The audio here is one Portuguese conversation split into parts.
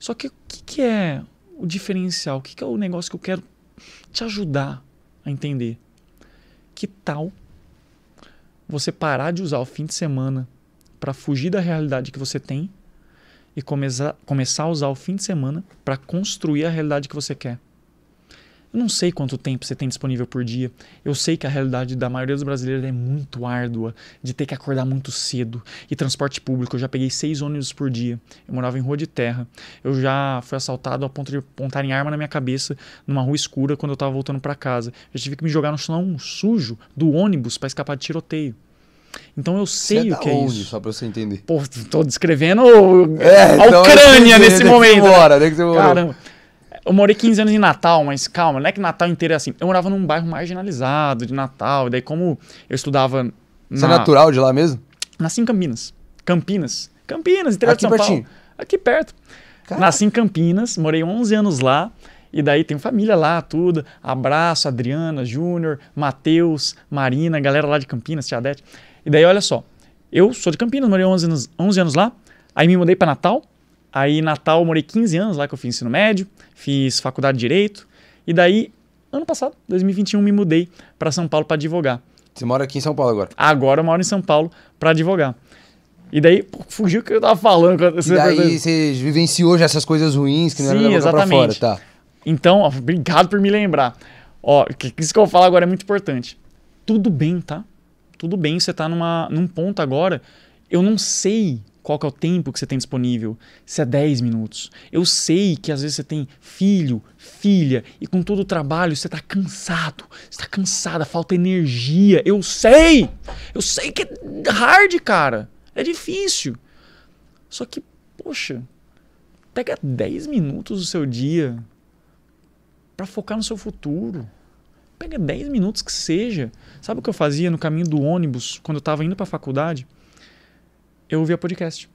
Só que o que, que é o diferencial? O que, que é o negócio que eu quero te ajudar a entender? Que tal você parar de usar o fim de semana para fugir da realidade que você tem e começar, começar a usar o fim de semana para construir a realidade que você quer? Eu não sei quanto tempo você tem disponível por dia. Eu sei que a realidade da maioria dos brasileiros é muito árdua, de ter que acordar muito cedo. E transporte público, eu já peguei seis ônibus por dia. Eu morava em rua de terra. Eu já fui assaltado a ponto de apontarem arma na minha cabeça numa rua escura quando eu estava voltando para casa. Eu tive que me jogar no chão sujo do ônibus para escapar de tiroteio. Então eu sei você tá o que é onde, isso. Só pra você entender. Pô, tô descrevendo é, a Ucrânia nesse momento. Embora, né? Caramba. Eu morei 15 anos em Natal, mas calma, não é que Natal inteiro é assim. Eu morava num bairro marginalizado de Natal, e daí como eu estudava. Na... Você é natural de lá mesmo? Nasci em Campinas. Campinas. Campinas, interior Aqui de São pertinho. Paulo. Aqui perto. Caraca. Nasci em Campinas, morei 11 anos lá. E daí tem família lá, tudo. Abraço, Adriana, Júnior, Matheus, Marina, galera lá de Campinas, Tiadete. E daí, olha só. Eu sou de Campinas, morei 11 anos, 11 anos lá. Aí me mudei para Natal. Aí Natal eu morei 15 anos lá que eu fiz ensino médio, fiz faculdade de direito e daí ano passado, 2021, me mudei para São Paulo para advogar. Você mora aqui em São Paulo agora? Agora eu moro em São Paulo para advogar. E daí, pô, fugiu o que eu tava falando. e daí você vivenciou já essas coisas ruins que não Sim, era exatamente. Pra fora, tá. Então, ó, obrigado por me lembrar. Ó, que, que isso que eu falo agora é muito importante. Tudo bem, tá? Tudo bem, você tá numa, num ponto agora. Eu não sei qual que é o tempo que você tem disponível, se é 10 minutos. Eu sei que às vezes você tem filho, filha, e com todo o trabalho você está cansado, você está cansada, falta energia. Eu sei! Eu sei que é hard, cara. É difícil. Só que, poxa, pega 10 minutos do seu dia para focar no seu futuro. Pega 10 minutos que seja. Sabe o que eu fazia no caminho do ônibus quando eu estava indo para a faculdade? eu ouvia podcast.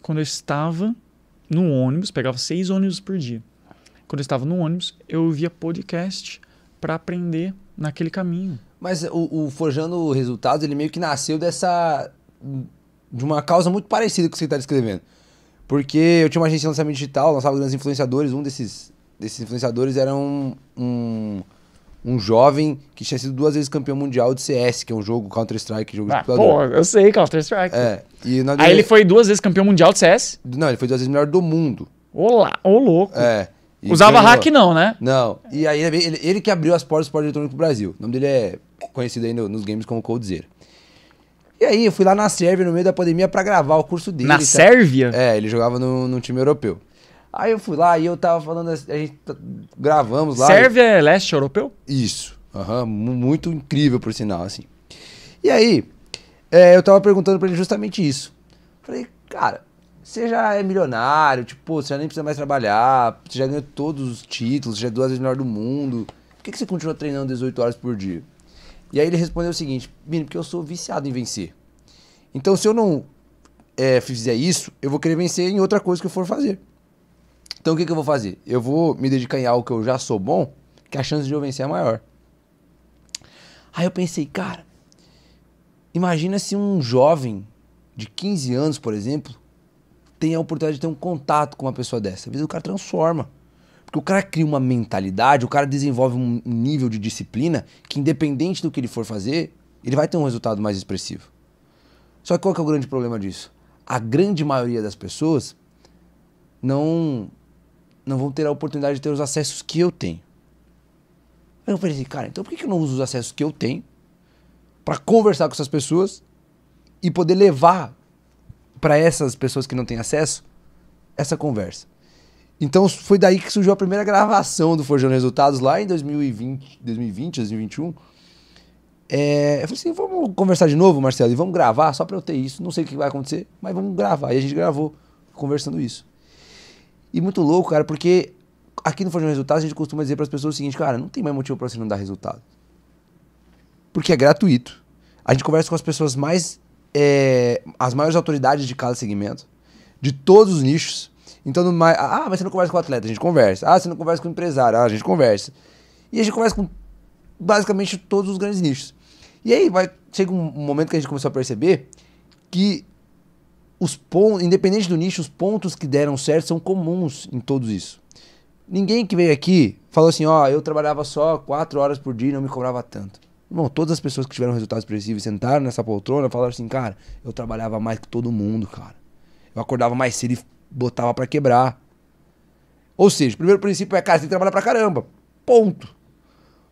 Quando eu estava no ônibus, pegava seis ônibus por dia. Quando eu estava no ônibus, eu ouvia podcast para aprender naquele caminho. Mas o, o Forjando Resultados, ele meio que nasceu dessa. de uma causa muito parecida com o que você está descrevendo. Porque eu tinha uma agência de lançamento digital, lançava grandes influenciadores, um desses, desses influenciadores era um, um um jovem que tinha sido duas vezes campeão mundial de CS, que é um jogo Counter-Strike, jogo ah, de computador. Pô, eu sei, Counter-Strike. É. E na... Aí ele foi duas vezes campeão mundial de CS? Não, ele foi duas vezes melhor do mundo. Olá, ô louco. É. E Usava ganhou. hack não, né? Não. E aí ele, ele, ele que abriu as portas do esporte eletrônico pro Brasil. O nome dele é conhecido aí no, nos games como Coldzera. E aí eu fui lá na Sérvia no meio da pandemia para gravar o curso dele. Na tá? Sérvia? É, ele jogava num time europeu. Aí eu fui lá e eu tava falando, assim, a gente gravamos lá. Sérvia é leste europeu? Isso. Uhum, muito incrível, por sinal, assim. E aí, é, eu tava perguntando pra ele justamente isso. Falei, cara, você já é milionário, tipo, você já nem precisa mais trabalhar, você já ganhou todos os títulos, já é duas vezes melhor do mundo. Por que, que você continua treinando 18 horas por dia? E aí ele respondeu o seguinte: Mino, porque eu sou viciado em vencer. Então, se eu não é, fizer isso, eu vou querer vencer em outra coisa que eu for fazer. Então o que, que eu vou fazer? Eu vou me dedicar em algo que eu já sou bom, que a chance de eu vencer é maior. Aí eu pensei, cara, imagina se um jovem de 15 anos, por exemplo, tem a oportunidade de ter um contato com uma pessoa dessa. Às vezes o cara transforma. Porque o cara cria uma mentalidade, o cara desenvolve um nível de disciplina que, independente do que ele for fazer, ele vai ter um resultado mais expressivo. Só que qual que é o grande problema disso? A grande maioria das pessoas não não vão ter a oportunidade de ter os acessos que eu tenho. Aí eu falei assim, cara, então por que eu não uso os acessos que eu tenho para conversar com essas pessoas e poder levar para essas pessoas que não têm acesso essa conversa? Então foi daí que surgiu a primeira gravação do Forjando Resultados lá em 2020, 2020 2021. É, eu falei assim, vamos conversar de novo, Marcelo, e vamos gravar só para eu ter isso. Não sei o que vai acontecer, mas vamos gravar. E a gente gravou conversando isso. E muito louco, cara, porque aqui no Forjão Resultados a gente costuma dizer para as pessoas o seguinte, cara, não tem mais motivo para você não dar resultado. Porque é gratuito. A gente conversa com as pessoas mais. É, as maiores autoridades de cada segmento, de todos os nichos. Então, no, ah, mas você não conversa com o atleta, a gente conversa. Ah, você não conversa com o empresário, ah, a gente conversa. E a gente conversa com basicamente todos os grandes nichos. E aí vai, chega um momento que a gente começou a perceber que os pontos, independente do nicho, os pontos que deram certo são comuns em todos isso. Ninguém que veio aqui falou assim, ó, oh, eu trabalhava só quatro horas por dia e não me cobrava tanto. Irmão, todas as pessoas que tiveram resultados expressivos sentaram nessa poltrona falaram assim, cara, eu trabalhava mais que todo mundo, cara. Eu acordava mais cedo e botava para quebrar. Ou seja, o primeiro princípio é, cara, você tem que trabalhar pra caramba. Ponto.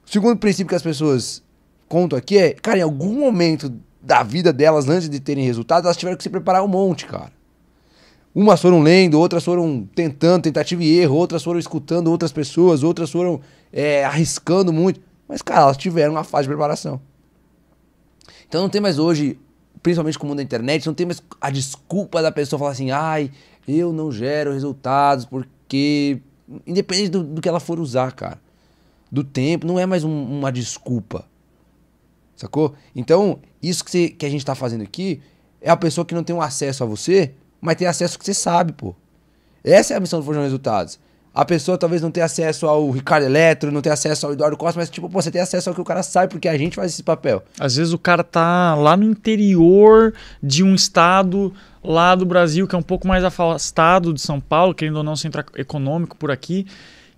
O segundo princípio que as pessoas contam aqui é, cara, em algum momento da vida delas antes de terem resultados, elas tiveram que se preparar um monte, cara. Umas foram lendo, outras foram tentando, tentativa e erro, outras foram escutando outras pessoas, outras foram é, arriscando muito. Mas, cara, elas tiveram uma fase de preparação. Então não tem mais hoje, principalmente com o mundo da internet, não tem mais a desculpa da pessoa falar assim, ai, eu não gero resultados porque. Independente do, do que ela for usar, cara. Do tempo, não é mais um, uma desculpa. Sacou? Então, isso que, você, que a gente tá fazendo aqui é a pessoa que não tem um acesso a você, mas tem acesso que você sabe, pô. Essa é a missão do Forjando Resultados. A pessoa talvez não tenha acesso ao Ricardo Eletro, não tenha acesso ao Eduardo Costa, mas tipo, pô, você tem acesso ao que o cara sabe, porque a gente faz esse papel. Às vezes o cara tá lá no interior de um estado lá do Brasil, que é um pouco mais afastado de São Paulo, querendo ou não, centro econômico por aqui.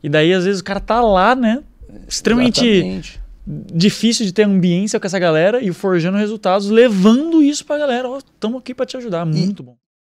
E daí, às vezes, o cara tá lá, né? Extremamente Exatamente difícil de ter ambiência com essa galera e forjando resultados, levando isso pra galera. Ó, oh, estamos aqui para te ajudar. Muito e, bom.